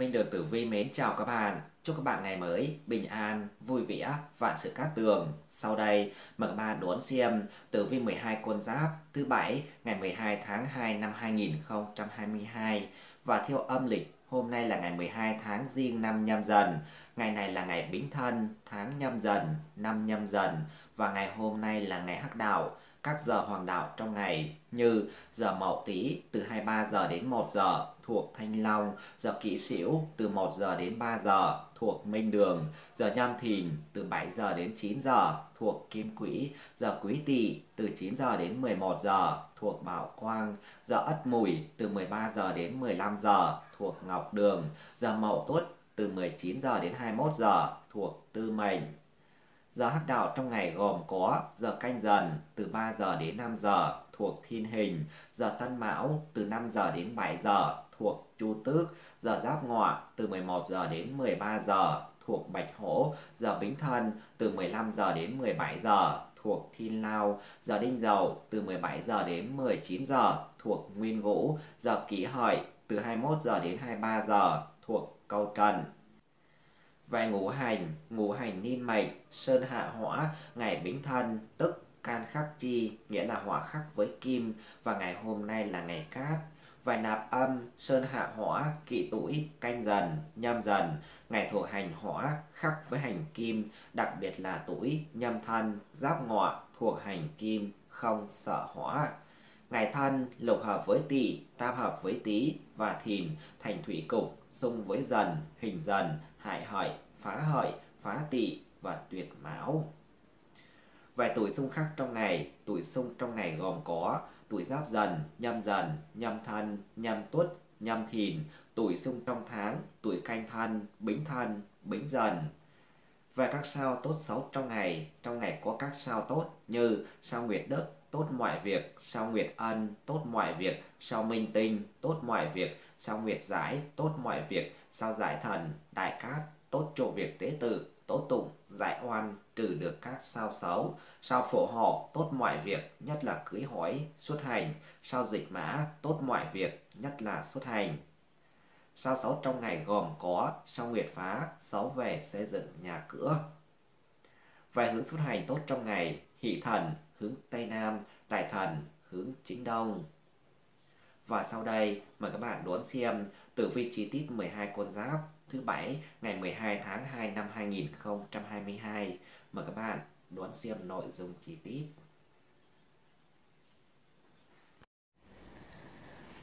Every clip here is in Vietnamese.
Minh Đường Tử Vi mến chào các bạn. Chúc các bạn ngày mới bình an, vui vẻ, vạn sự cát tường. Sau đây, mời các bạn đón xem Tử Vi 12 con giáp thứ bảy ngày 12 tháng 2 năm 2022 và theo âm lịch Hôm nay là ngày 12 tháng riêng năm nhâm dần, ngày này là ngày Bính Thân, tháng nhâm dần, năm nhâm dần và ngày hôm nay là ngày Hắc Đạo các giờ hoàng đạo trong ngày như giờ Mậu Tý từ 23 giờ đến 1 giờ thuộc Thanh Long, giờ Kỷ Sửu từ 1 giờ đến 3 giờ thuộc Minh Đường, giờ Nhâm Thìn từ 7 giờ đến 9 giờ thuộc Kim Quỹ, giờ Quý Tỵ từ 9 giờ đến 11 giờ thuộc Bảo Quang, giờ Ất Mùi từ 13 giờ đến 15 giờ thuộc Ngọc Đường, giờ Mậu Tuất từ 19 giờ đến 21 giờ thuộc Tư Mệnh Giờ hắc đạo trong ngày gồm có giờ canh dần từ 3 giờ đến 5 giờ thuộc thiên hình, giờ tân mão từ 5 giờ đến 7 giờ thuộc chu tước, giờ giáp ngọ từ 11 giờ đến 13 giờ thuộc bạch hổ, giờ bính thân từ 15 giờ đến 17 giờ thuộc Thiên Lao, giờ Đinh Dậu từ 17 giờ đến 19 giờ thuộc Nguyên Vũ, giờ Kỷ Hợi từ 21 giờ đến 23 giờ thuộc Câu Trần. Vài ngũ hành, ngũ hành niên mệnh, sơn hạ hỏa, ngày bính thân, tức can khắc chi, nghĩa là hỏa khắc với kim, và ngày hôm nay là ngày cát. Vài nạp âm, sơn hạ hỏa, kỵ tuổi, canh dần, nhâm dần, ngày thuộc hành hỏa, khắc với hành kim, đặc biệt là tuổi, nhâm thân, giáp ngọ, thuộc hành kim, không sợ hỏa ngày thân lục hợp với tỵ, tam hợp với tý và thìn, thành thủy cục, xung với dần, hình dần, hại hợi, phá hợi, phá tỵ và tuyệt mão. Về tuổi xung khắc trong ngày, tuổi xung trong ngày gồm có tuổi giáp dần, nhâm dần, nhâm thân, nhâm tuất, nhâm thìn, tuổi xung trong tháng, tuổi canh thân, bính thân, bính dần. Về các sao tốt xấu trong ngày, trong ngày có các sao tốt như sao Nguyệt Đức, tốt mọi việc sao nguyệt ân tốt mọi việc sao minh tinh tốt mọi việc sao nguyệt giải tốt mọi việc sao giải thần đại cát tốt cho việc tế tự tốt tụng giải oan trừ được các sao xấu sao phổ họ tốt mọi việc nhất là cưới hỏi xuất hành sao dịch mã tốt mọi việc nhất là xuất hành sao xấu trong ngày gồm có sao nguyệt phá xấu về xây dựng nhà cửa vài hướng xuất hành tốt trong ngày hỷ thần hướng Tây Nam, tài Thần hướng Chính Đông. Và sau đây, mời các bạn đón xem tử vi chi tiết 12 con giáp thứ bảy ngày 12 tháng 2 năm 2022. Mời các bạn đón xem nội dung chi tiết.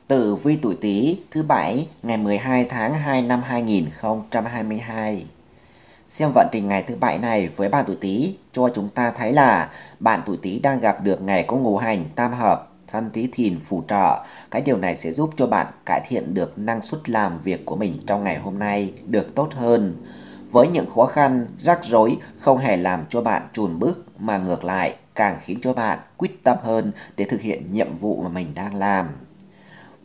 Tử vi tuổi Tý thứ bảy ngày 12 tháng 2 năm 2022. Xem vận trình ngày thứ bảy này với bạn tuổi Tý cho chúng ta thấy là bạn tuổi Tý đang gặp được ngày có ngũ hành tam hợp thân tý thìn phù trợ. Cái điều này sẽ giúp cho bạn cải thiện được năng suất làm việc của mình trong ngày hôm nay được tốt hơn. Với những khó khăn, rắc rối không hề làm cho bạn chùn bước mà ngược lại càng khiến cho bạn quyết tâm hơn để thực hiện nhiệm vụ mà mình đang làm.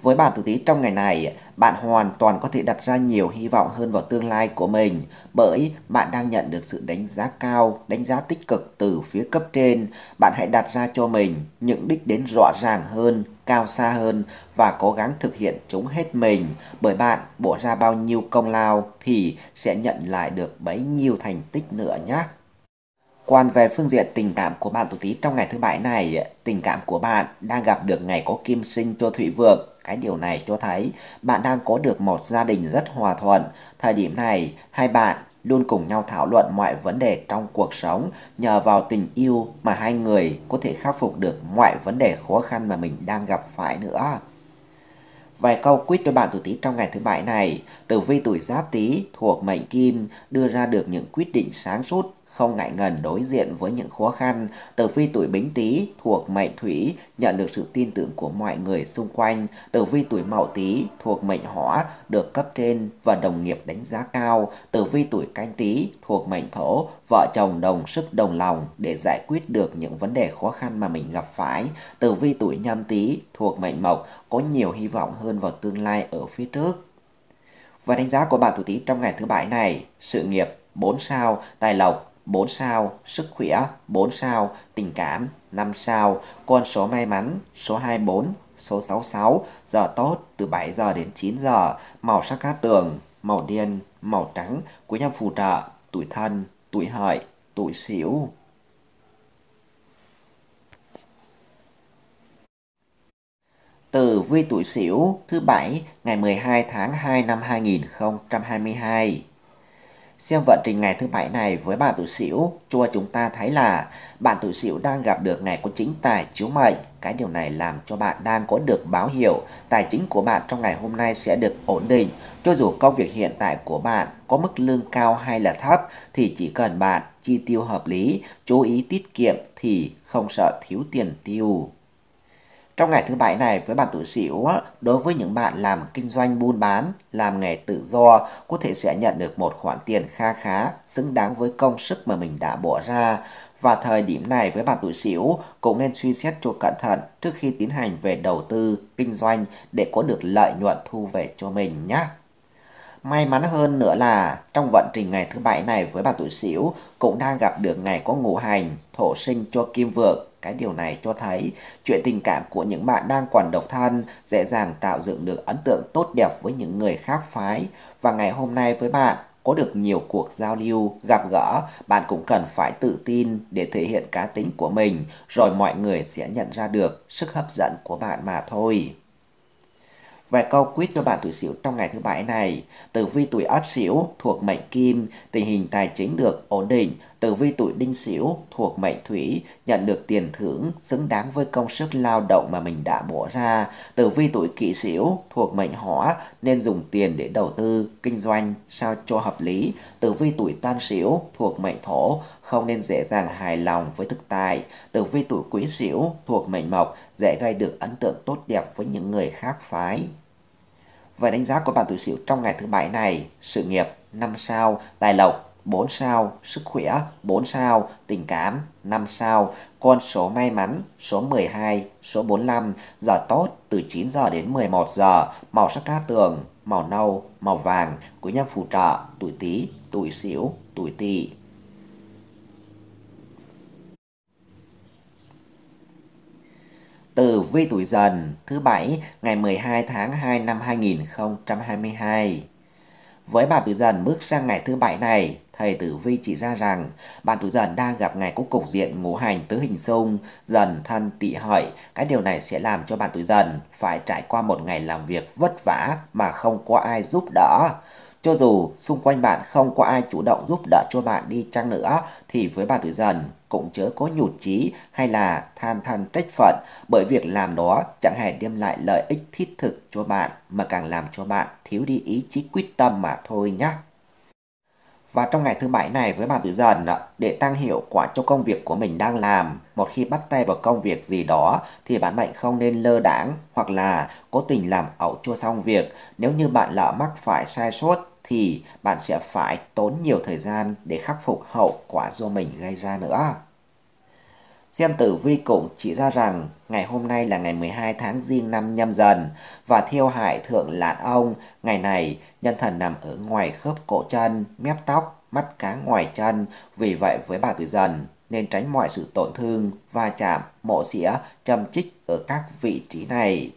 Với bàn tử tí trong ngày này, bạn hoàn toàn có thể đặt ra nhiều hy vọng hơn vào tương lai của mình bởi bạn đang nhận được sự đánh giá cao, đánh giá tích cực từ phía cấp trên. Bạn hãy đặt ra cho mình những đích đến rõ ràng hơn, cao xa hơn và cố gắng thực hiện chúng hết mình bởi bạn bỏ ra bao nhiêu công lao thì sẽ nhận lại được bấy nhiêu thành tích nữa nhé. quan về phương diện tình cảm của bạn tuổi tí trong ngày thứ bảy này, tình cảm của bạn đang gặp được ngày có kim sinh cho thủy vượng cái điều này cho thấy bạn đang có được một gia đình rất hòa thuận. Thời điểm này, hai bạn luôn cùng nhau thảo luận mọi vấn đề trong cuộc sống nhờ vào tình yêu mà hai người có thể khắc phục được mọi vấn đề khó khăn mà mình đang gặp phải nữa. Vài câu quyết cho bạn tuổi Tý trong ngày thứ bảy này, tử vi tuổi Giáp Tý thuộc mệnh Kim đưa ra được những quyết định sáng suốt không ngại ngần đối diện với những khó khăn, Tử Vi tuổi Bính Tý thuộc mệnh Thủy nhận được sự tin tưởng của mọi người xung quanh, Tử Vi tuổi Mậu Tý thuộc mệnh Hỏa được cấp trên và đồng nghiệp đánh giá cao, Tử Vi tuổi Canh Tý thuộc mệnh Thổ, vợ chồng đồng sức đồng lòng để giải quyết được những vấn đề khó khăn mà mình gặp phải, Tử Vi tuổi Nhâm Tý thuộc mệnh Mộc có nhiều hy vọng hơn vào tương lai ở phía trước. Và đánh giá của bạn tuổi Tý trong ngày thứ bảy này, sự nghiệp 4 sao, tài lộc 4 sao, sức khỏe 4 sao, tình cảm 5 sao, con số may mắn số 24, số 66, giờ tốt từ 7 giờ đến 9 giờ, màu sắc cát tường, màu đen, màu trắng, của nhâm phù trợ, tuổi thân, tuổi hợi, tuổi sửu. từ vi tuổi sửu thứ bảy ngày 12 tháng 2 năm 2022 Xem vận trình ngày thứ bảy này với bạn tuổi sửu cho chúng ta thấy là bạn tuổi sửu đang gặp được ngày có chính tài chiếu mệnh. Cái điều này làm cho bạn đang có được báo hiệu tài chính của bạn trong ngày hôm nay sẽ được ổn định. Cho dù công việc hiện tại của bạn có mức lương cao hay là thấp thì chỉ cần bạn chi tiêu hợp lý, chú ý tiết kiệm thì không sợ thiếu tiền tiêu. Trong ngày thứ bảy này với bạn tuổi Sửu, đối với những bạn làm kinh doanh buôn bán, làm nghề tự do có thể sẽ nhận được một khoản tiền kha khá xứng đáng với công sức mà mình đã bỏ ra. Và thời điểm này với bạn tuổi Sửu cũng nên suy xét cho cẩn thận trước khi tiến hành về đầu tư, kinh doanh để có được lợi nhuận thu về cho mình nhé. May mắn hơn nữa là trong vận trình ngày thứ bảy này với bạn tuổi Sửu cũng đang gặp được ngày có ngũ hành, thổ sinh cho kim vượng cái điều này cho thấy chuyện tình cảm của những bạn đang còn độc thân dễ dàng tạo dựng được ấn tượng tốt đẹp với những người khác phái. Và ngày hôm nay với bạn, có được nhiều cuộc giao lưu, gặp gỡ, bạn cũng cần phải tự tin để thể hiện cá tính của mình, rồi mọi người sẽ nhận ra được sức hấp dẫn của bạn mà thôi. Vài câu quyết cho bạn tuổi Sửu trong ngày thứ bảy này. Tử vi tuổi Ất Sửu thuộc mệnh Kim, tình hình tài chính được ổn định, tử vi tuổi đinh sửu thuộc mệnh thủy nhận được tiền thưởng xứng đáng với công sức lao động mà mình đã bỏ ra. Tử vi tuổi kỷ sửu thuộc mệnh hỏa nên dùng tiền để đầu tư, kinh doanh sao cho hợp lý. Tử vi tuổi tan sửu thuộc mệnh thổ không nên dễ dàng hài lòng với thực tài. Tử vi tuổi quý sửu thuộc mệnh mộc dễ gây được ấn tượng tốt đẹp với những người khác phái. Và đánh giá của bạn tuổi sửu trong ngày thứ bảy này, sự nghiệp năm sao, tài lộc 4 sao sức khỏe, 4 sao tình cảm, 5 sao con số may mắn, số 12, số 45, giờ tốt từ 9 giờ đến 11 giờ, màu sắc cát tường, màu nâu, màu vàng, quý nhân phù trợ, tuổi Tý, tuổi Sửu, tuổi Tỵ. từ vi tuổi dần thứ bảy ngày 12 tháng 2 năm 2022. Với bà tuổi dần bước sang ngày thứ bảy này, thầy Tử Vi chỉ ra rằng bạn tuổi dần đang gặp ngày có cục diện ngũ hành tứ hình xung, dần thân tị hợi. Cái điều này sẽ làm cho bạn tuổi dần phải trải qua một ngày làm việc vất vả mà không có ai giúp đỡ. Cho dù xung quanh bạn không có ai chủ động giúp đỡ cho bạn đi chăng nữa thì với bạn tuổi dần cũng chớ có nhụt chí hay là than than trách phận bởi việc làm đó chẳng hề đem lại lợi ích thiết thực cho bạn mà càng làm cho bạn thiếu đi ý chí quyết tâm mà thôi nhé và trong ngày thứ bảy này với bà tuổi Dần để tăng hiệu quả cho công việc của mình đang làm. Một khi bắt tay vào công việc gì đó thì bạn mệnh không nên lơ đãng hoặc là cố tình làm ẩu chua xong việc. Nếu như bạn lỡ mắc phải sai sót thì bạn sẽ phải tốn nhiều thời gian để khắc phục hậu quả do mình gây ra nữa. Xem tử vi củng chỉ ra rằng ngày hôm nay là ngày 12 tháng riêng năm nhâm dần và thiêu hại thượng lạn ông. Ngày này, nhân thần nằm ở ngoài khớp cổ chân, mép tóc, mắt cá ngoài chân. Vì vậy với bà tuổi dần nên tránh mọi sự tổn thương, va chạm, mộ xỉa, châm chích ở các vị trí này.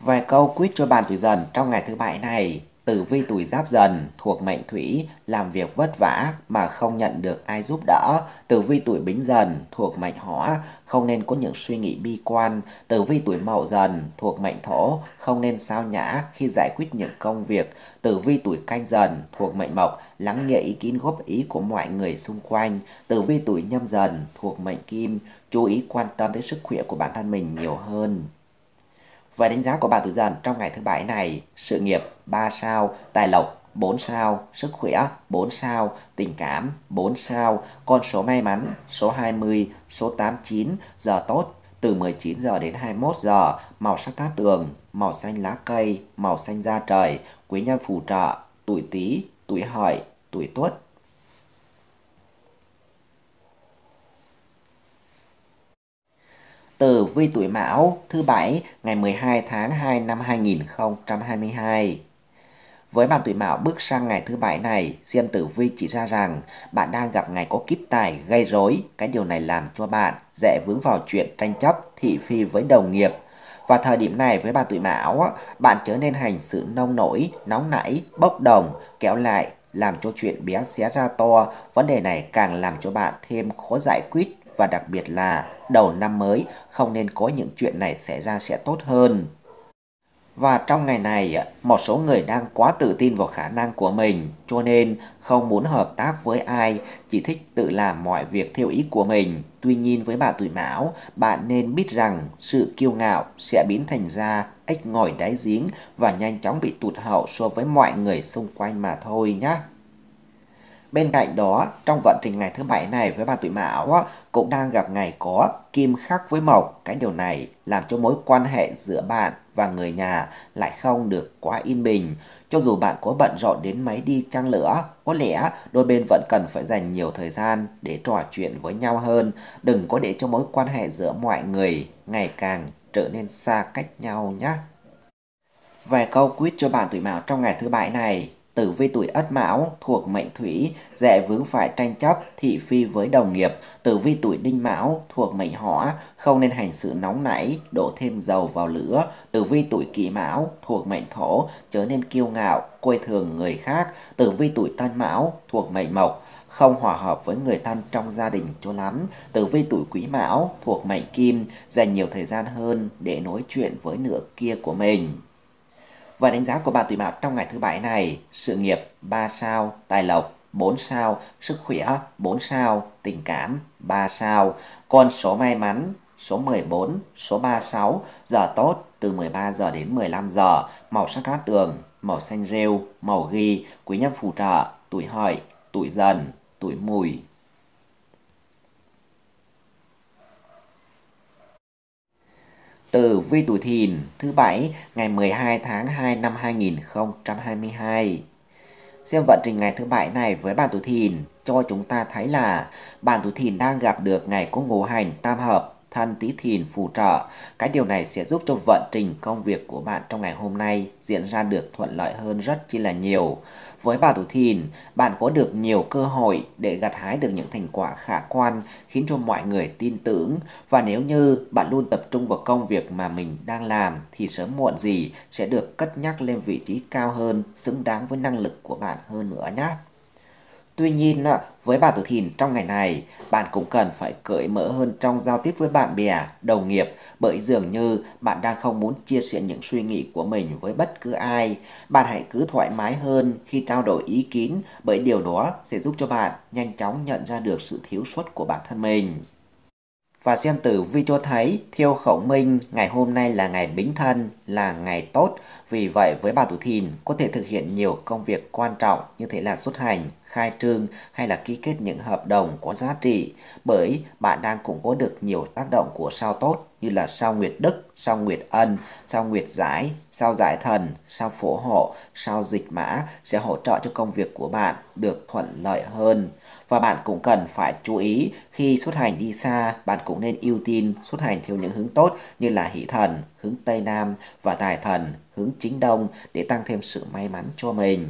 Vài câu quyết cho bạn tuổi dần trong ngày thứ bảy này. Tử vi tuổi giáp dần thuộc mệnh thủy, làm việc vất vả mà không nhận được ai giúp đỡ. Tử vi tuổi bính dần thuộc mệnh hỏa, không nên có những suy nghĩ bi quan. Tử vi tuổi mậu dần thuộc mệnh thổ, không nên sao nhã khi giải quyết những công việc. Tử vi tuổi canh dần thuộc mệnh mộc, lắng nghe ý kiến góp ý của mọi người xung quanh. Tử vi tuổi nhâm dần thuộc mệnh kim, chú ý quan tâm tới sức khỏe của bản thân mình nhiều hơn. Vậy đánh giá của bà tuổi dần trong ngày thứ bảy này, sự nghiệp 3 sao, tài lộc 4 sao, sức khỏe 4 sao, tình cảm 4 sao, con số may mắn số 20, số 89, giờ tốt từ 19 giờ đến 21 giờ, màu sắc cát tường, màu xanh lá cây, màu xanh da trời, quý nhân phù trợ, tuổi Tý, tuổi Hợi, tuổi Tuất, tử vi tuổi Mão thứ Bảy ngày 12 tháng 2 năm 2022. Với bạn tuổi Mão bước sang ngày thứ Bảy này, Diêm Tử Vi chỉ ra rằng bạn đang gặp ngày có kiếp tài gây rối. Cái điều này làm cho bạn dễ vướng vào chuyện tranh chấp, thị phi với đồng nghiệp, và thời điểm này với bạn tuổi Mão, bạn trở nên hành sự nông nổi, nóng nảy, bốc đồng, kéo lại, làm cho chuyện bé xé ra to. Vấn đề này càng làm cho bạn thêm khó giải quyết và đặc biệt là đầu năm mới không nên có những chuyện này xảy ra sẽ tốt hơn. Và trong ngày này, một số người đang quá tự tin vào khả năng của mình, cho nên không muốn hợp tác với ai, chỉ thích tự làm mọi việc theo ý của mình. Tuy nhiên với bạn tuổi mão, bạn nên biết rằng sự kiêu ngạo sẽ biến thành ra ếch ngồi đáy giếng và nhanh chóng bị tụt hậu so với mọi người xung quanh mà thôi nhé. Bên cạnh đó, trong vận trình ngày thứ bảy này với bà tuổi Mão cũng đang gặp ngày có kim khắc với mộc. Cái điều này làm cho mối quan hệ giữa bạn và người nhà lại không được quá yên bình. Cho dù bạn có bận rộn đến mấy đi chăng nữa, có lẽ đôi bên vẫn cần phải dành nhiều thời gian để trò chuyện với nhau hơn. Đừng có để cho mối quan hệ giữa mọi người ngày càng trở nên xa cách nhau nhé. vài câu quyết cho bạn tuổi Mão trong ngày thứ bảy này, tử vi tuổi Ất Mão thuộc mệnh Thủy, dễ vướng phải tranh chấp, thị phi với đồng nghiệp. Tử vi tuổi Đinh Mão thuộc mệnh Hỏa, không nên hành sự nóng nảy, đổ thêm dầu vào lửa. Tử vi tuổi Kỷ Mão thuộc mệnh Thổ, trở nên kiêu ngạo, quê thường người khác. Tử vi tuổi Tân Mão thuộc mệnh Mộc, không hòa hợp với người thân trong gia đình cho lắm. Tử vi tuổi Quý Mão thuộc mệnh Kim, dành nhiều thời gian hơn để nói chuyện với nửa kia của mình và đánh giá của bà tuổi mão trong ngày thứ bảy này, sự nghiệp 3 sao, tài lộc 4 sao, sức khỏe 4 sao, tình cảm 3 sao, con số may mắn số 14, số 36, giờ tốt từ 13 giờ đến 15 giờ, màu sắc cát tường, màu xanh rêu, màu ghi, quý nhân phù trợ, tuổi hợi, tuổi dần, tuổi mùi. từ vi tuổi thìn thứ bảy ngày 12 tháng 2 năm 2022. Xem vận trình ngày thứ bảy này với bạn tuổi thìn cho chúng ta thấy là bạn tuổi thìn đang gặp được ngày có ngũ hành tam hợp thân tí thìn phù trợ. Cái điều này sẽ giúp cho vận trình công việc của bạn trong ngày hôm nay diễn ra được thuận lợi hơn rất chi là nhiều. Với bà tuổi thìn, bạn có được nhiều cơ hội để gặt hái được những thành quả khả quan khiến cho mọi người tin tưởng và nếu như bạn luôn tập trung vào công việc mà mình đang làm thì sớm muộn gì sẽ được cất nhắc lên vị trí cao hơn xứng đáng với năng lực của bạn hơn nữa nhé. Tuy nhiên, với bà tuổi Thìn trong ngày này, bạn cũng cần phải cởi mở hơn trong giao tiếp với bạn bè, đồng nghiệp bởi dường như bạn đang không muốn chia sẻ những suy nghĩ của mình với bất cứ ai. Bạn hãy cứ thoải mái hơn khi trao đổi ý kiến bởi điều đó sẽ giúp cho bạn nhanh chóng nhận ra được sự thiếu sót của bản thân mình. Và xem tử vi cho thấy, theo khẩu minh, ngày hôm nay là ngày bính thân, là ngày tốt. Vì vậy với bà tuổi thìn, có thể thực hiện nhiều công việc quan trọng như thế là xuất hành, khai trương hay là ký kết những hợp đồng có giá trị bởi bạn đang cũng có được nhiều tác động của sao tốt như là sao Nguyệt Đức, sao Nguyệt Ân, sao Nguyệt Giải, sao Giải Thần, sao Phổ Hộ, sao Dịch Mã sẽ hỗ trợ cho công việc của bạn được thuận lợi hơn. Và bạn cũng cần phải chú ý khi xuất hành đi xa, bạn cũng nên ưu tiên xuất hành theo những hướng tốt như là Hỷ Thần, hướng Tây Nam và Tài Thần, hướng Chính Đông để tăng thêm sự may mắn cho mình.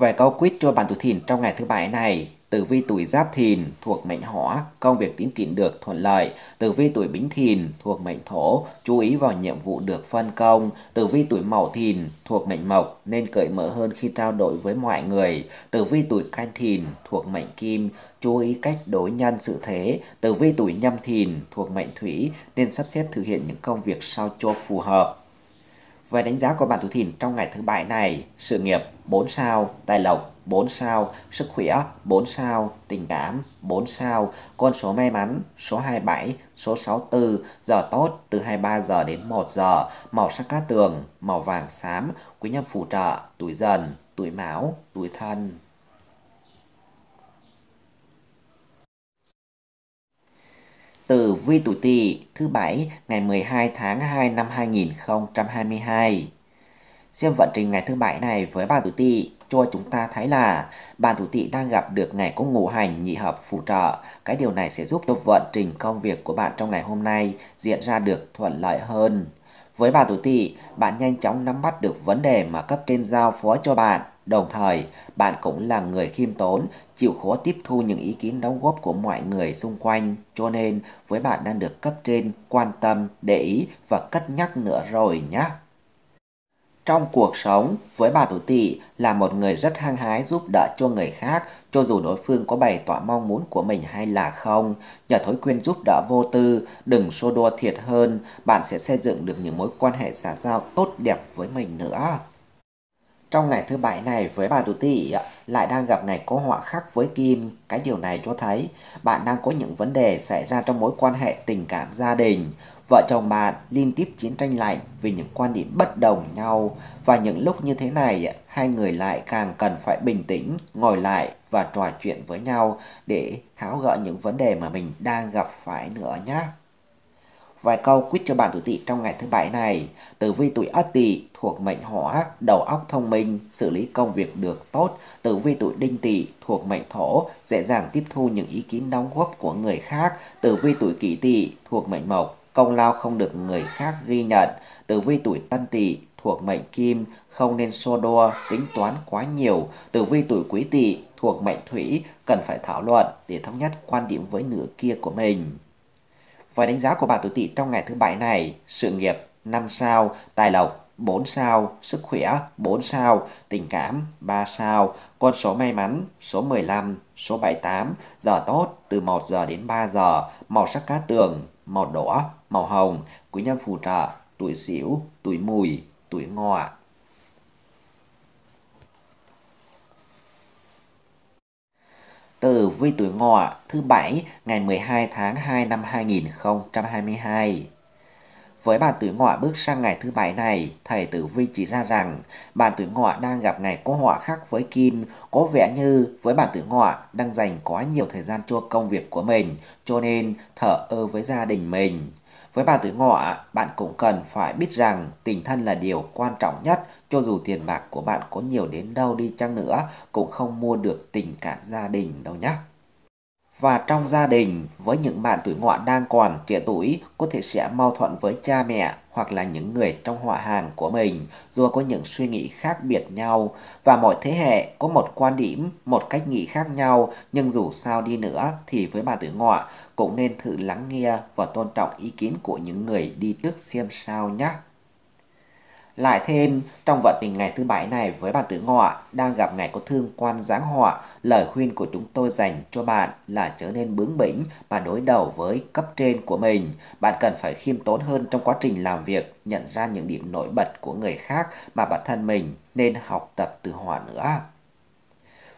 Về câu quyết cho bản tuổi thìn trong ngày thứ bảy này, tử vi tuổi giáp thìn thuộc mệnh hỏa, công việc tiến triển được thuận lợi. Tử vi tuổi bính thìn thuộc mệnh thổ, chú ý vào nhiệm vụ được phân công. Tử vi tuổi mậu thìn thuộc mệnh mộc nên cởi mở hơn khi trao đổi với mọi người. Tử vi tuổi canh thìn thuộc mệnh kim, chú ý cách đối nhân sự thế. Tử vi tuổi nhâm thìn thuộc mệnh thủy nên sắp xếp thực hiện những công việc sao cho phù hợp. Về đánh giá của bạn tuổi thìn trong ngày thứ bảy này, sự nghiệp 4 sao, tài lộc 4 sao, sức khỏe 4 sao, tình cảm 4 sao, con số may mắn số 27, số 64, giờ tốt từ 23 giờ đến 1 giờ, màu sắc cát tường, màu vàng xám, quý nhân phù trợ, tuổi dần, tuổi mão, tuổi thân. từ Vi Tuổi Tỵ thứ Bảy ngày 12 tháng 2 năm 2022. Xem vận trình ngày thứ Bảy này với bà Tuổi Tỵ cho chúng ta thấy là bà Tuổi Tỵ đang gặp được ngày có ngũ hành nhị hợp phù trợ. Cái điều này sẽ giúp cho vận trình công việc của bạn trong ngày hôm nay diễn ra được thuận lợi hơn. Với bà Tuổi Tỵ, bạn nhanh chóng nắm bắt được vấn đề mà cấp trên giao phó cho bạn Đồng thời, bạn cũng là người khiêm tốn, chịu khó tiếp thu những ý kiến đóng góp của mọi người xung quanh. Cho nên, với bạn đang được cấp trên quan tâm, để ý và cất nhắc nữa rồi nhé. Trong cuộc sống, với bà tuổi tỵ là một người rất hăng hái giúp đỡ cho người khác, cho dù đối phương có bày tỏ mong muốn của mình hay là không. Nhờ thói quen giúp đỡ vô tư, đừng xô đua thiệt hơn, bạn sẽ xây dựng được những mối quan hệ xã giao tốt đẹp với mình nữa. Trong ngày thứ bảy này với bà tuổi tỵ lại đang gặp ngày có họa khắc với kim. Cái điều này cho thấy bạn đang có những vấn đề xảy ra trong mối quan hệ tình cảm gia đình. Vợ chồng bạn liên tiếp chiến tranh lạnh vì những quan điểm bất đồng nhau. Và những lúc như thế này, hai người lại càng cần phải bình tĩnh, ngồi lại và trò chuyện với nhau để tháo gỡ những vấn đề mà mình đang gặp phải nữa nhé. Vài câu quyết cho bạn tuổi tỵ trong ngày thứ bảy này. từ vi tuổi Ất Tỵ thuộc mệnh hỏa, đầu óc thông minh, xử lý công việc được tốt, tử vi tuổi đinh tỵ thuộc mệnh thổ, dễ dàng tiếp thu những ý kiến đóng góp của người khác, tử vi tuổi kỷ tỵ thuộc mệnh mộc, công lao không được người khác ghi nhận, tử vi tuổi tân tỵ thuộc mệnh kim, không nên so đo, tính toán quá nhiều, tử vi tuổi quý tỵ thuộc mệnh thủy, cần phải thảo luận để thống nhất quan điểm với nửa kia của mình. Và đánh giá của bà tuổi tỵ trong ngày thứ bảy này, sự nghiệp 5 sao, tài lộc 4 sao, sức khỏe 4 sao, tình cảm 3 sao, con số may mắn số 15, số 78, giờ tốt từ 1 giờ đến 3 giờ, màu sắc cá tường, màu đỏ, màu hồng, quý nhân phù trợ, tuổi xỉu, tuổi mùi, tuổi ngọ. Từ vi tuổi ngọ thứ bảy ngày 12 tháng 2 năm 2022. Với bàn tuổi ngọ bước sang ngày thứ bảy này, thầy tử vi chỉ ra rằng bàn tuổi ngọ đang gặp ngày có họa khác với kim, có vẻ như với bàn tuổi ngọ đang dành quá nhiều thời gian cho công việc của mình, cho nên thở ơ với gia đình mình. Với bà tuổi ngọ, bạn cũng cần phải biết rằng tình thân là điều quan trọng nhất, cho dù tiền bạc của bạn có nhiều đến đâu đi chăng nữa cũng không mua được tình cảm gia đình đâu nhé và trong gia đình với những bạn tuổi ngọ đang còn trẻ tuổi có thể sẽ mâu thuẫn với cha mẹ hoặc là những người trong họ hàng của mình do có những suy nghĩ khác biệt nhau và mỗi thế hệ có một quan điểm, một cách nghĩ khác nhau nhưng dù sao đi nữa thì với bạn tuổi ngọ cũng nên thử lắng nghe và tôn trọng ý kiến của những người đi trước xem sao nhé. Lại thêm, trong vận tình ngày thứ bảy này với bạn tử ngọ đang gặp ngày có thương quan giáng họa, lời khuyên của chúng tôi dành cho bạn là trở nên bướng bỉnh mà đối đầu với cấp trên của mình. Bạn cần phải khiêm tốn hơn trong quá trình làm việc, nhận ra những điểm nổi bật của người khác mà bản thân mình nên học tập từ họ nữa.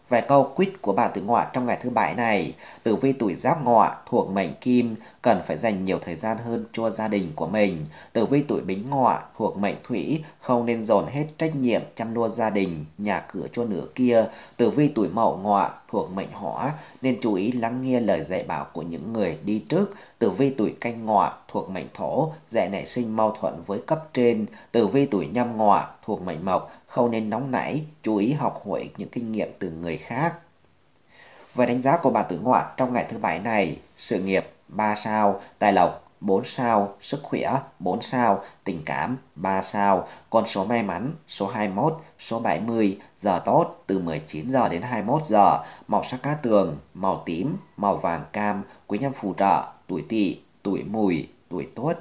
Về câu quýt của bảng tử ngọa trong ngày thứ bảy này, tử vi tuổi giáp ngọ thuộc mệnh kim cần phải dành nhiều thời gian hơn cho gia đình của mình. Tử vi tuổi bính ngọ thuộc mệnh thủy không nên dồn hết trách nhiệm chăm lo gia đình, nhà cửa cho nửa kia. Tử vi tuổi mậu ngọ thuộc mệnh hỏa nên chú ý lắng nghe lời dạy bảo của những người đi trước. Tử vi tuổi canh ngọ thuộc mệnh thổ dễ nảy sinh mâu thuẫn với cấp trên. Tử vi tuổi nhâm ngọ thuộc mệnh mộc không nên nóng nảy, chú ý học hỏi những kinh nghiệm từ người khác. Về đánh giá của bà tử ngoạn trong ngày thứ bảy này, sự nghiệp 3 sao, tài lộc 4 sao, sức khỏe 4 sao, tình cảm 3 sao, con số may mắn số 21, số 70, giờ tốt từ 19 giờ đến 21 giờ, màu sắc cát tường, màu tím, màu vàng cam, quý nhân phù trợ, tuổi tỵ, tuổi mùi, tuổi tuất.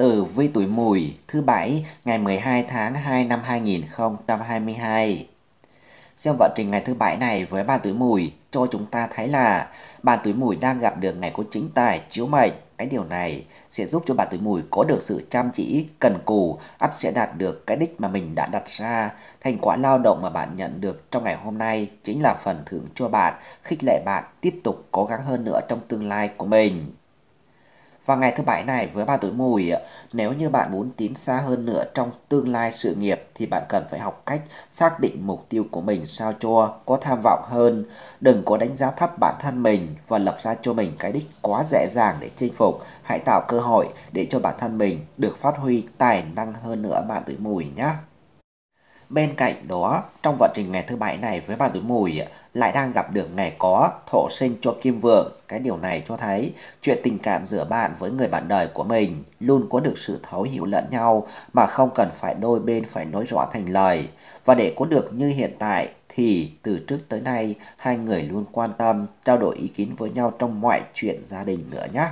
tử vi tuổi mùi thứ bảy ngày 12 tháng 2 năm 2022. Xem vận trình ngày thứ bảy này với bạn tuổi mùi cho chúng ta thấy là bạn tuổi mùi đang gặp được ngày có chính tài chiếu mệnh. Cái điều này sẽ giúp cho bạn tuổi mùi có được sự chăm chỉ, cần cù, ắt sẽ đạt được cái đích mà mình đã đặt ra. Thành quả lao động mà bạn nhận được trong ngày hôm nay chính là phần thưởng cho bạn, khích lệ bạn tiếp tục cố gắng hơn nữa trong tương lai của mình. Và ngày thứ bảy này với ba tuổi mùi, nếu như bạn muốn tiến xa hơn nữa trong tương lai sự nghiệp thì bạn cần phải học cách xác định mục tiêu của mình sao cho có tham vọng hơn. Đừng có đánh giá thấp bản thân mình và lập ra cho mình cái đích quá dễ dàng để chinh phục. Hãy tạo cơ hội để cho bản thân mình được phát huy tài năng hơn nữa bạn tuổi mùi nhé. Bên cạnh đó, trong vận trình ngày thứ bảy này với bà tuổi mùi lại đang gặp được ngày có thổ sinh cho kim vượng. Cái điều này cho thấy chuyện tình cảm giữa bạn với người bạn đời của mình luôn có được sự thấu hiểu lẫn nhau mà không cần phải đôi bên phải nói rõ thành lời. Và để có được như hiện tại thì từ trước tới nay hai người luôn quan tâm, trao đổi ý kiến với nhau trong mọi chuyện gia đình nữa nhé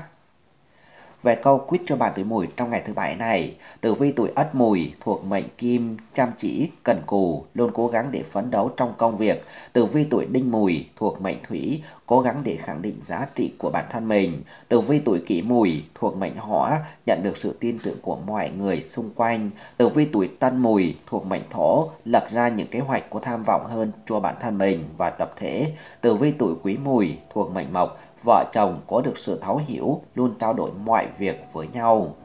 về câu quyết cho bạn tuổi mùi trong ngày thứ bảy này. Tử vi tuổi ất mùi thuộc mệnh kim, chăm chỉ, cần cù, luôn cố gắng để phấn đấu trong công việc. Tử vi tuổi đinh mùi thuộc mệnh thủy, cố gắng để khẳng định giá trị của bản thân mình. Tử vi tuổi kỷ mùi thuộc mệnh hỏa, nhận được sự tin tưởng của mọi người xung quanh. Tử vi tuổi tân mùi thuộc mệnh thổ, lập ra những kế hoạch có tham vọng hơn cho bản thân mình và tập thể. Tử vi tuổi quý mùi thuộc mệnh mộc, vợ chồng có được sự thấu hiểu, luôn trao đổi mọi việc với nhau.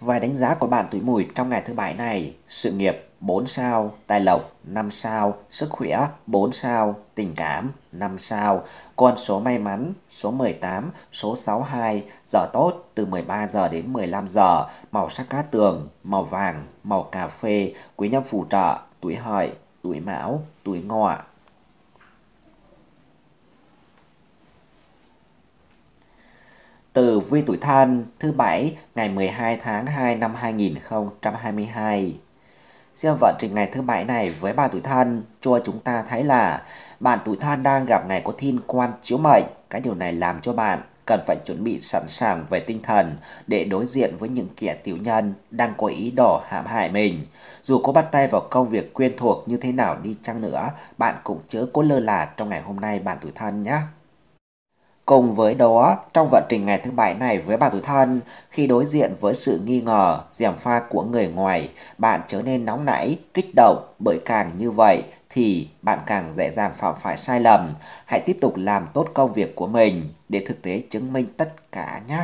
Vài đánh giá của bạn tuổi mùi trong ngày thứ bảy này, sự nghiệp 4 sao, tài lộc 5 sao, sức khỏe 4 sao, tình cảm 5 sao, con số may mắn số 18, số 62, giờ tốt từ 13 giờ đến 15 giờ, màu sắc cá tường, màu vàng, màu cà phê, quý nhân phù trợ, tuổi hợi, tuổi mão, tuổi ngọ. từ vi tuổi thân thứ bảy ngày 12 tháng 2 năm 2022. Xem vận trình ngày thứ bảy này với ba tuổi thân cho chúng ta thấy là bạn tuổi thân đang gặp ngày có thiên quan chiếu mệnh. Cái điều này làm cho bạn cần phải chuẩn bị sẵn sàng về tinh thần để đối diện với những kẻ tiểu nhân đang có ý đồ hãm hại mình. Dù có bắt tay vào công việc quen thuộc như thế nào đi chăng nữa, bạn cũng chớ có lơ là trong ngày hôm nay bạn tuổi thân nhé. Cùng với đó, trong vận trình ngày thứ bảy này với bạn tuổi thân, khi đối diện với sự nghi ngờ, gièm pha của người ngoài, bạn trở nên nóng nảy, kích động, bởi càng như vậy thì bạn càng dễ dàng phạm phải sai lầm. Hãy tiếp tục làm tốt công việc của mình để thực tế chứng minh tất cả nhé.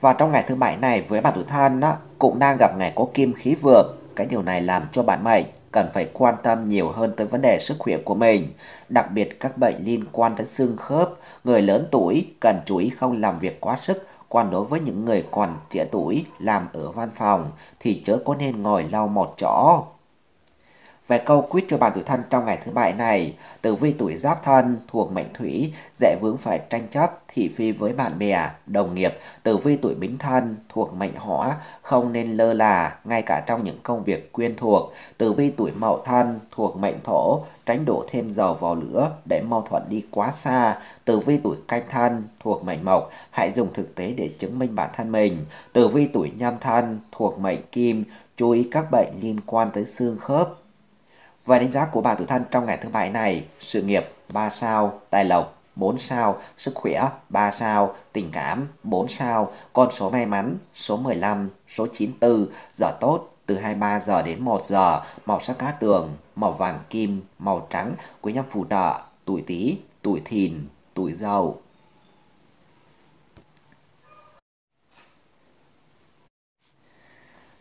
Và trong ngày thứ bảy này với bạn tuổi thân cũng đang gặp ngày có kim khí vượng cái điều này làm cho bạn mạnh cần phải quan tâm nhiều hơn tới vấn đề sức khỏe của mình, đặc biệt các bệnh liên quan tới xương khớp. Người lớn tuổi cần chú ý không làm việc quá sức, còn đối với những người còn trẻ tuổi làm ở văn phòng thì chớ có nên ngồi lau một chỗ. Về câu quyết cho bàn tuổi thân trong ngày thứ bảy này, tử vi tuổi giáp thân thuộc mệnh thủy dễ vướng phải tranh chấp, thị phi với bạn bè, đồng nghiệp. Tử vi tuổi bính thân thuộc mệnh hỏa không nên lơ là ngay cả trong những công việc quyên thuộc. Tử vi tuổi mậu thân thuộc mệnh thổ tránh đổ thêm dầu vào lửa để mâu thuẫn đi quá xa. Tử vi tuổi canh thân thuộc mệnh mộc hãy dùng thực tế để chứng minh bản thân mình. Tử vi tuổi nhâm thân thuộc mệnh kim chú ý các bệnh liên quan tới xương khớp Vài đánh giá của bà Tử Thân trong ngày thứ bảy này, sự nghiệp 3 sao, tài lộc 4 sao, sức khỏe 3 sao, tình cảm 4 sao, con số may mắn số 15, số 94, giờ tốt từ 23 giờ đến 1 giờ, màu sắc cá tường, màu vàng kim, màu trắng, quý nhân phù trợ, tuổi tí, tuổi thìn, tuổi dậu.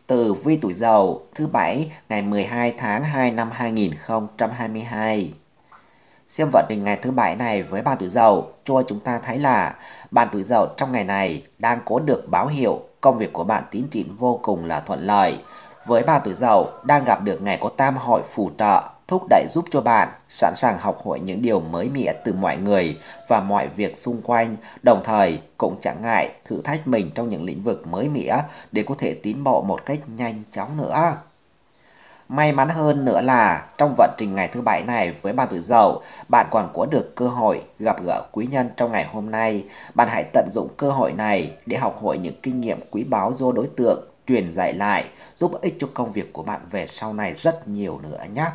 từ vi tuổi dậu thứ bảy ngày 12 tháng 2 năm 2022. Xem vận trình ngày thứ bảy này với bạn tuổi dậu cho chúng ta thấy là bạn tuổi dậu trong ngày này đang có được báo hiệu công việc của bạn tiến triển vô cùng là thuận lợi với bà tuổi giàu đang gặp được ngày có tam hội phù trợ thúc đẩy giúp cho bạn sẵn sàng học hỏi những điều mới mẻ từ mọi người và mọi việc xung quanh, đồng thời cũng chẳng ngại thử thách mình trong những lĩnh vực mới mẻ để có thể tiến bộ một cách nhanh chóng nữa. May mắn hơn nữa là trong vận trình ngày thứ bảy này với bà tuổi dậu, bạn còn có được cơ hội gặp gỡ quý nhân trong ngày hôm nay. Bạn hãy tận dụng cơ hội này để học hỏi những kinh nghiệm quý báu do đối tượng truyền dạy lại, giúp ích cho công việc của bạn về sau này rất nhiều nữa nhé.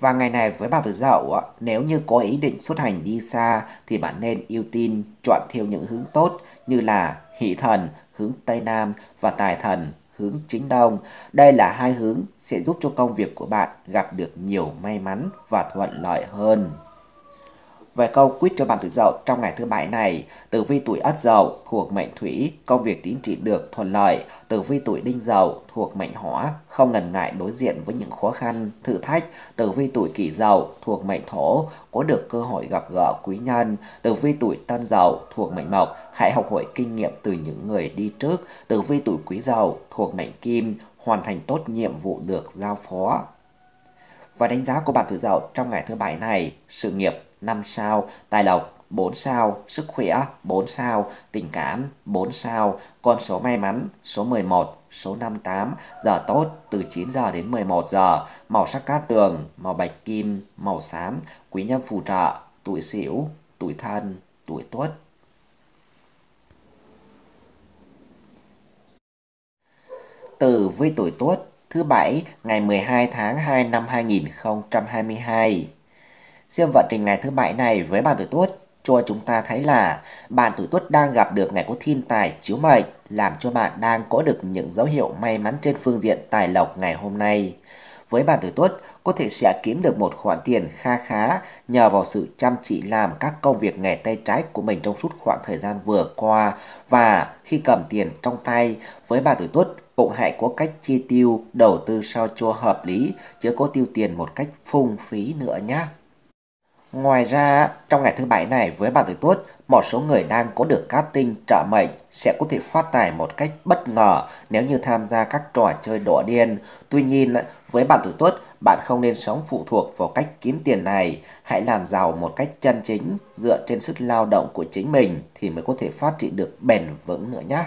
Và ngày này với bà tử dậu, nếu như có ý định xuất hành đi xa thì bạn nên ưu tiên chọn theo những hướng tốt như là hỷ thần hướng Tây Nam và tài thần hướng chính đông. Đây là hai hướng sẽ giúp cho công việc của bạn gặp được nhiều may mắn và thuận lợi hơn. Về câu quyết cho bạn tuổi dậu trong ngày thứ bảy này, tử vi tuổi ất dậu thuộc mệnh thủy, công việc tiến trị được thuận lợi, tử vi tuổi đinh dậu thuộc mệnh hỏa, không ngần ngại đối diện với những khó khăn, thử thách, tử vi tuổi kỷ dậu thuộc mệnh thổ, có được cơ hội gặp gỡ quý nhân, tử vi tuổi tân dậu thuộc mệnh mộc, hãy học hỏi kinh nghiệm từ những người đi trước, tử vi tuổi quý dậu thuộc mệnh kim, hoàn thành tốt nhiệm vụ được giao phó. Và đánh giá của bạn tuổi dậu trong ngày thứ bảy này, sự nghiệp 5 sao, tài lộc 4 sao, sức khỏe 4 sao, tình cảm 4 sao, con số may mắn số 11, số 58, giờ tốt từ 9 giờ đến 11 giờ, màu sắc cát tường, màu bạch kim, màu xám, quý nhân phù trợ, tuổi sửu, tuổi thân, tuổi tuất. từ với tuổi tuất thứ bảy ngày 12 tháng 2 năm 2022. Xem vận trình ngày thứ bảy này với bạn tuổi tuất cho chúng ta thấy là bạn tuổi tuất đang gặp được ngày có thiên tài chiếu mệnh làm cho bạn đang có được những dấu hiệu may mắn trên phương diện tài lộc ngày hôm nay. Với bạn tuổi tuất, có thể sẽ kiếm được một khoản tiền kha khá nhờ vào sự chăm chỉ làm các công việc nghề tay trái của mình trong suốt khoảng thời gian vừa qua và khi cầm tiền trong tay với bạn tuổi tuất cũng hãy có cách chi tiêu đầu tư sao cho hợp lý chứ có tiêu tiền một cách phung phí nữa nhé. Ngoài ra, trong ngày thứ bảy này với bạn tuổi tuất, một số người đang có được cá tinh trợ mệnh sẽ có thể phát tài một cách bất ngờ nếu như tham gia các trò chơi đỏ điên. Tuy nhiên, với bạn tuổi tuất, bạn không nên sống phụ thuộc vào cách kiếm tiền này. Hãy làm giàu một cách chân chính, dựa trên sức lao động của chính mình thì mới có thể phát triển được bền vững nữa nhé.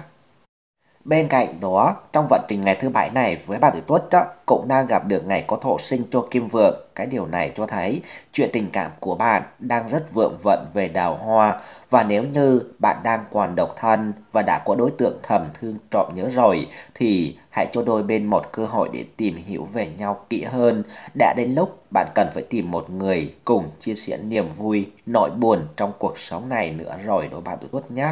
Bên cạnh đó, trong vận trình ngày thứ bảy này với bà tuổi Tuất đó, cũng đang gặp được ngày có thổ sinh cho Kim Vượng. Cái điều này cho thấy chuyện tình cảm của bạn đang rất vượng vận về đào hoa và nếu như bạn đang còn độc thân và đã có đối tượng thầm thương trộm nhớ rồi thì hãy cho đôi bên một cơ hội để tìm hiểu về nhau kỹ hơn. Đã đến lúc bạn cần phải tìm một người cùng chia sẻ niềm vui, nỗi buồn trong cuộc sống này nữa rồi đó bạn tuổi Tuất nhé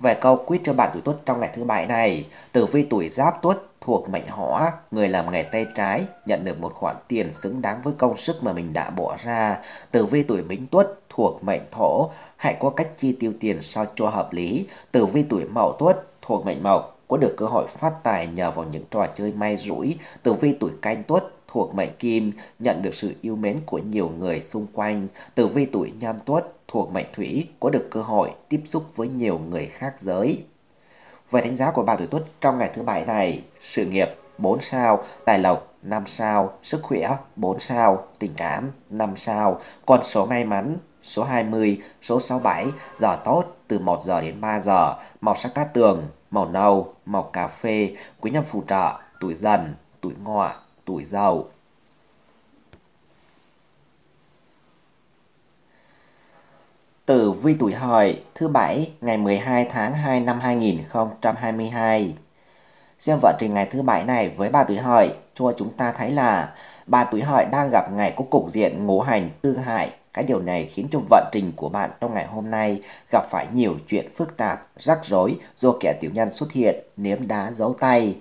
về câu quyết cho bạn tuổi tốt trong ngày thứ bảy này. Tử vi tuổi giáp tuất thuộc mệnh hỏa, người làm nghề tay trái nhận được một khoản tiền xứng đáng với công sức mà mình đã bỏ ra. Tử vi tuổi bính tuất thuộc mệnh thổ, hãy có cách chi tiêu tiền sao cho hợp lý. Tử vi tuổi mậu tuất thuộc mệnh mộc, có được cơ hội phát tài nhờ vào những trò chơi may rủi. Tử vi tuổi canh tuất thuộc mệnh kim, nhận được sự yêu mến của nhiều người xung quanh. Tử vi tuổi nhâm tuất thuộc mệnh thủy có được cơ hội tiếp xúc với nhiều người khác giới. Về đánh giá của bà tuổi Tuất trong ngày thứ bảy này, sự nghiệp 4 sao, tài lộc 5 sao, sức khỏe 4 sao, tình cảm 5 sao, con số may mắn số 20, số 67, giờ tốt từ 1 giờ đến 3 giờ, màu sắc cát tường, màu nâu, màu cà phê, quý nhân phù trợ, tuổi dần, tuổi ngọ, tuổi dậu. Tử vi tuổi hợi thứ bảy ngày 12 tháng 2 năm 2022. Xem vận trình ngày thứ bảy này với bà tuổi hợi cho chúng ta thấy là bà tuổi hợi đang gặp ngày có cục diện ngũ hành tương hại. Cái điều này khiến cho vận trình của bạn trong ngày hôm nay gặp phải nhiều chuyện phức tạp, rắc rối do kẻ tiểu nhân xuất hiện, nếm đá giấu tay.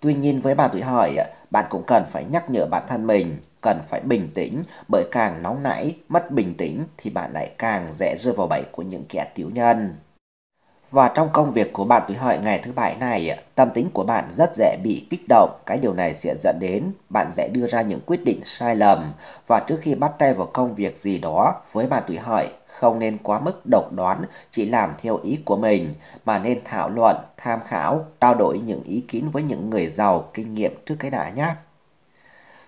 Tuy nhiên với bà tuổi hợi, bạn cũng cần phải nhắc nhở bản thân mình cần phải bình tĩnh bởi càng nóng nảy, mất bình tĩnh thì bạn lại càng dễ rơi vào bẫy của những kẻ tiểu nhân. Và trong công việc của bạn tuổi hợi ngày thứ bảy này, tâm tính của bạn rất dễ bị kích động, cái điều này sẽ dẫn đến bạn sẽ đưa ra những quyết định sai lầm và trước khi bắt tay vào công việc gì đó với bạn tuổi hợi không nên quá mức độc đoán chỉ làm theo ý của mình mà nên thảo luận, tham khảo, trao đổi những ý kiến với những người giàu kinh nghiệm trước cái đã nhé.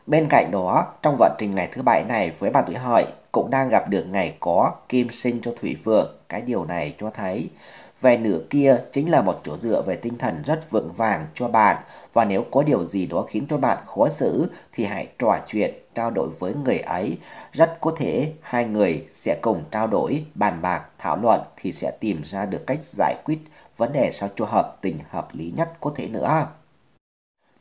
Bên cạnh đó, trong vận trình ngày thứ bảy này với bạn tuổi hợi cũng đang gặp được ngày có kim sinh cho thủy vượng. Cái điều này cho thấy về nửa kia chính là một chỗ dựa về tinh thần rất vững vàng cho bạn và nếu có điều gì đó khiến cho bạn khó xử thì hãy trò chuyện trao đổi với người ấy rất có thể hai người sẽ cùng trao đổi bàn bạc thảo luận thì sẽ tìm ra được cách giải quyết vấn đề sao cho hợp tình hợp lý nhất có thể nữa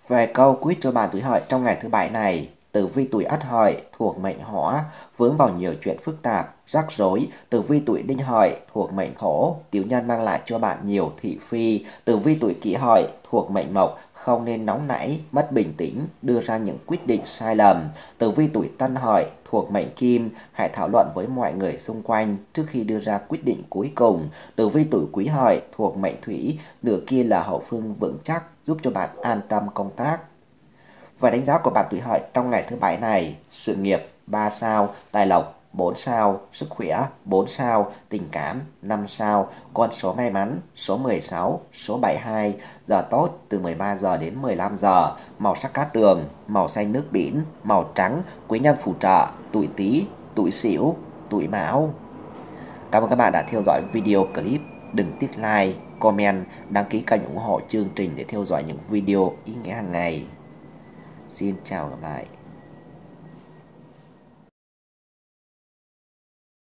về câu quyết cho bàn tuổi hợi trong ngày thứ bảy này, tử vi tuổi ất hợi thuộc mệnh hỏa vướng vào nhiều chuyện phức tạp rắc rối. Tử vi tuổi đinh hợi thuộc mệnh thổ, tiểu nhân mang lại cho bạn nhiều thị phi. Tử vi tuổi kỷ hợi thuộc mệnh mộc, không nên nóng nảy, mất bình tĩnh, đưa ra những quyết định sai lầm. Tử vi tuổi tân hợi thuộc mệnh kim, hãy thảo luận với mọi người xung quanh trước khi đưa ra quyết định cuối cùng. Tử vi tuổi quý hợi thuộc mệnh thủy, nửa kia là hậu phương vững chắc, giúp cho bạn an tâm công tác. Và đánh giá của bạn tuổi hợi trong ngày thứ bảy này, sự nghiệp 3 sao, tài lộc 4 sao, sức khỏe 4 sao, tình cảm 5 sao, con số may mắn số 16, số 72, giờ tốt từ 13 giờ đến 15 giờ, màu sắc cát tường, màu xanh nước biển, màu trắng, quý nhân phù trợ, tuổi Tý, tuổi Sửu, tuổi Mão. Cảm ơn các bạn đã theo dõi video clip. Đừng tiếc like, comment, đăng ký kênh ủng hộ chương trình để theo dõi những video ý nghĩa hàng ngày. Xin chào và gặp lại.